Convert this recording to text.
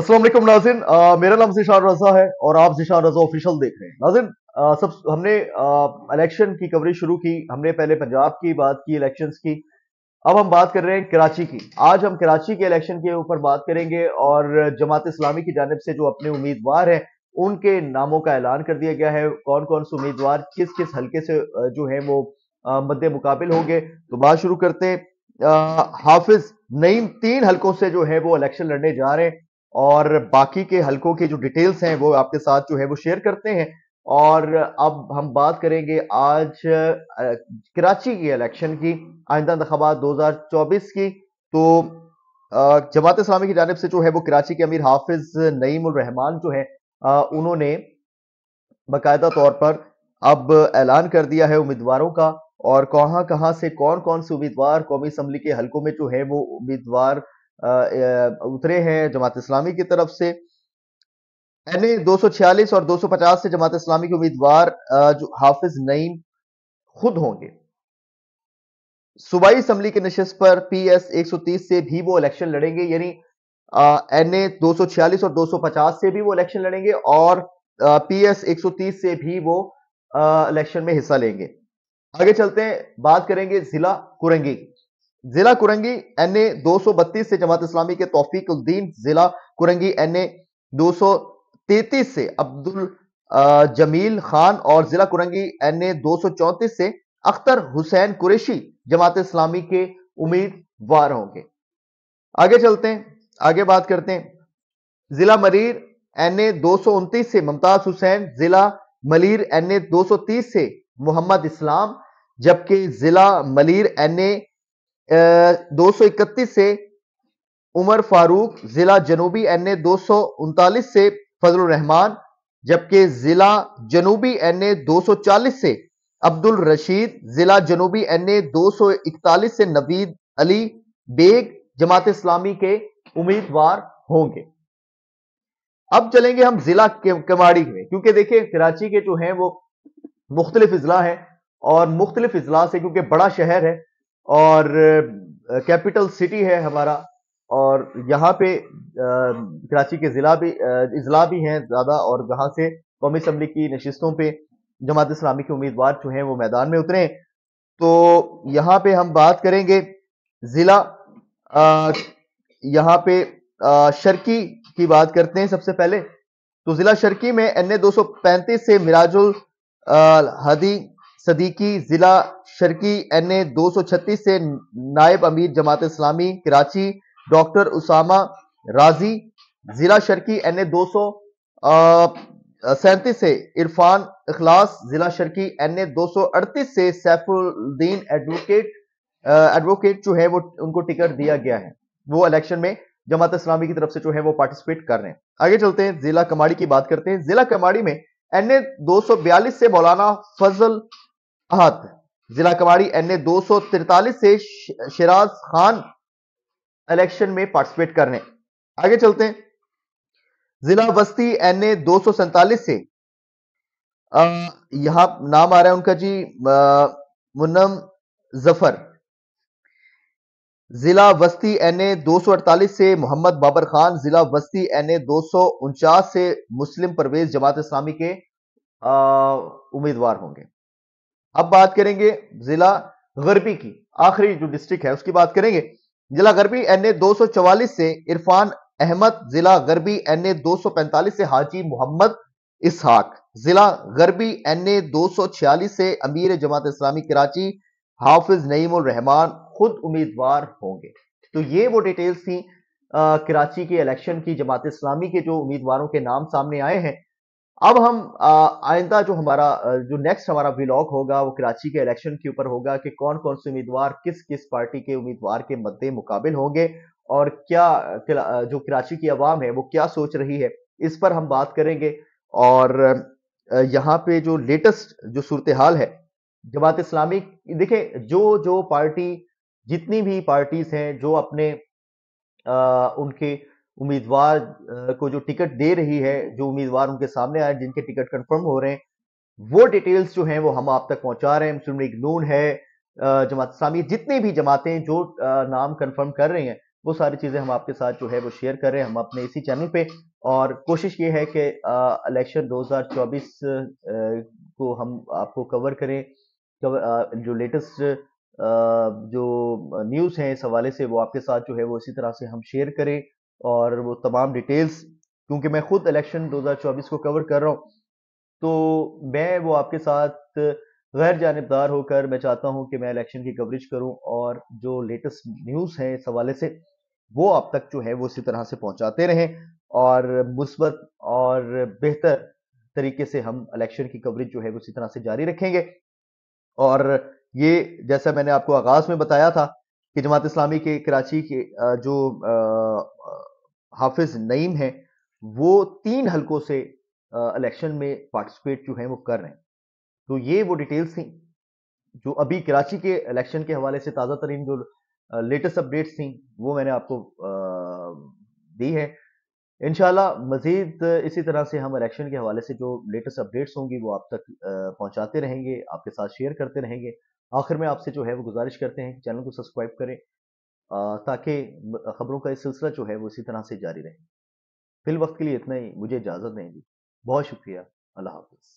असलम नाजिन मेरा नाम जिशान रजा है और आप जिशान रजा ऑफिशियल देख रहे हैं नाजिन सब हमने इलेक्शन की कवरेज शुरू की हमने पहले पंजाब की बात की इलेक्शन की अब हम बात कर रहे हैं कराची की आज हम कराची के इलेक्शन के ऊपर बात करेंगे और जमात इस्लामी की जानब से जो अपने उम्मीदवार हैं उनके नामों का ऐलान कर दिया गया है कौन कौन से उम्मीदवार किस किस हल्के से जो है वो मद्दे मुकाबिल होंगे तो बात शुरू करते हैं हाफिज नईम तीन हल्कों से जो है वो इलेक्शन लड़ने जा रहे हैं और बाकी के हलकों के जो डिटेल्स हैं वो आपके साथ जो है वो शेयर करते हैं और अब हम बात करेंगे आज कराची की इलेक्शन की आइंदा इंतबात 2024 की तो जमात इस्लामी की जानब से जो है वो कराची के अमीर हाफिज नईमान जो है उन्होंने बाकायदा तौर पर अब ऐलान कर दिया है उम्मीदवारों का और कहाँ कहाँ से कौन कौन से उम्मीदवार कौमी असम्बली के हलकों में जो है वो उम्मीदवार उतरे हैं जमात इस्लामी की तरफ से एन सौ छियालीस और 250 से जमात इस्लामी के उम्मीदवार जो हाफिज नईम खुद होंगे सूबाई असम्बली के नशस्त पर पीएस 130 से भी वो इलेक्शन लड़ेंगे यानी एन ए दो और 250 से भी वो इलेक्शन लड़ेंगे और पीएस 130 से भी वो इलेक्शन में हिस्सा लेंगे आगे चलते हैं बात करेंगे जिला कुरंगी की जिला कुरंगी एन ए दो सौ बत्तीस से जमात इस्लामी के तोफीक उद्दीन जिला कुरंगी एन ए दो सौ से अब्दुल जमील खान और जिला कुरंगी एन ए दो सौ से अख्तर हुसैन कुरेशी जमात इस्लामी के उम्मीदवार होंगे आगे चलते हैं आगे बात करते हैं जिला मरीर एन ए दो से मुमताज हुसैन जिला मलिर एन ए दो तीस से मोहम्मद इस्लाम जबकि जिला मलिर एन ए दो से उमर फारूक जिला जनूबी एन ए दो से फजल रहमान जबकि जिला जनूबी एन ए 240 से अब्दुल रशीद जिला जनूबी एन ए 241 से नवीद अली बेग जमात इस्लामी के उम्मीदवार होंगे अब चलेंगे हम जिला कमाड़ी में क्योंकि देखिए कराची के जो हैं वो मुख्तलिफ अजला है और मुख्तलिफ अजला से क्योंकि बड़ा शहर है और कैपिटल सिटी है हमारा और यहाँ पे कराची के ज़िला भी अजला भी हैं ज़्यादा और जहां से कौमी असम्बली की नशस्तों पे जमात इस्लामी के उम्मीदवार जो हैं वो मैदान में उतरे तो यहाँ पे हम बात करेंगे ज़िला यहाँ पे आ, शर्की की बात करते हैं सबसे पहले तो ज़िला शर्की में एन ए दो सौ पैंतीस से मिराजुल हदी सदीकी जिला शर्की एन ए दो सौ छत्तीस से नायब अमीर जमात इस्लामी कराची डॉक्टर उसामा राजी जिला शर्की एन ए दो सौ सैंतीस से इरफान अखलास जिला शर्की एन ए दो सौ अड़तीस से सैफुल्दीन एडवोकेट एडवोकेट जो है वो उनको टिकट दिया गया है वो इलेक्शन में जमात इस्लामी की तरफ से जो है वो पार्टिसिपेट कर रहे हैं आगे चलते हैं जिला कमाड़ी की बात करते हैं जिला कमाड़ी में एन ए दो सौ बयालीस से मौलाना फजल आहत जिला कबाड़ी एनए 243 से शिराज खान इलेक्शन में पार्टिसिपेट करने आगे चलते हैं जिला बस्ती एनए 247 से यहां नाम आ रहा है उनका जी मुन्नम जफर जिला बस्ती एनए 248 से मोहम्मद बाबर खान जिला बस्ती एनए 249 से मुस्लिम परवेज जमात इस्लामी के उम्मीदवार होंगे अब बात करेंगे जिला गरबी की आखिरी जो डिस्ट्रिक्ट है उसकी बात करेंगे जिला गरबी एन ए से इरफान अहमद जिला गरबी एन ए से हाजी मोहम्मद इसहाक जिला गरबी एन ए से अमीर जमात इस्लामी कराची हाफिज नईमुल रहमान खुद उम्मीदवार होंगे तो ये वो डिटेल्स थी आ, कराची के इलेक्शन की जमात इस्लामी के जो उम्मीदवारों के नाम सामने आए हैं अब हम आइंदा जो हमारा जो नेक्स्ट हमारा व्लॉग होगा वो कराची के इलेक्शन के ऊपर होगा कि कौन कौन से उम्मीदवार किस किस पार्टी के उम्मीदवार के मद्दे मुकाबिल होंगे और क्या जो कराची की आवाम है वो क्या सोच रही है इस पर हम बात करेंगे और यहाँ पे जो लेटेस्ट जो सूरत हाल है जमात इस्लामी देखें जो जो पार्टी जितनी भी पार्टीज हैं जो अपने आ, उनके उम्मीदवार को जो टिकट दे रही है जो उम्मीदवार उनके सामने आए जिनके टिकट कंफर्म हो रहे हैं वो डिटेल्स जो हैं वो हम आप तक पहुंचा रहे हैं मुस्लिम लीग नून है जमात इस्लामी जितनी भी जमातें जो नाम कंफर्म कर रही हैं वो सारी चीज़ें हम आपके साथ जो है वो शेयर कर रहे हैं हम अपने इसी चैनल पे और कोशिश ये है कि इलेक्शन 2024 को हम आपको कवर करें जो लेटेस्ट जो न्यूज़ हैं इस हवाले से वो आपके साथ जो है वो इसी तरह से हम शेयर करें और वो तमाम डिटेल्स क्योंकि मैं खुद इलेक्शन 2024 को कवर कर रहा हूँ तो मैं वो आपके साथ गैर जानबदार होकर मैं चाहता हूँ कि मैं इलेक्शन की कवरेज करूँ और जो लेटेस्ट न्यूज़ है इस हवाले से वो आप तक जो है वो इसी तरह से पहुँचाते रहें और मुस्बत और बेहतर तरीके से हम इलेक्शन की कवरेज जो है वो इसी तरह से जारी रखेंगे और ये जैसा मैंने आपको आगाज़ में बताया था कि जमात इस्लामी के कराची के जो हाफिज नईम हैं वो तीन हलकों से इलेक्शन में पार्टिसिपेट जो हैं वो कर रहे हैं तो ये वो डिटेल्स थी जो अभी कराची के इलेक्शन के हवाले से ताज़ा तरीन जो लेटेस्ट अपडेट्स थी वो मैंने आपको दी है इनशाला मजीद इसी तरह से हम इलेक्शन के हवाले से जो लेटेस्ट अपडेट्स होंगी वो आप तक पहुंचाते रहेंगे आपके साथ शेयर करते रहेंगे आखिर में आपसे जो है वो गुजारिश करते हैं चैनल को सब्सक्राइब करें ताकि खबरों का ये सिलसिला जो है वो इसी तरह से जारी रहे फिल वक्त के लिए इतना ही मुझे इजाज़त दी बहुत शुक्रिया अल्लाह हाफिज़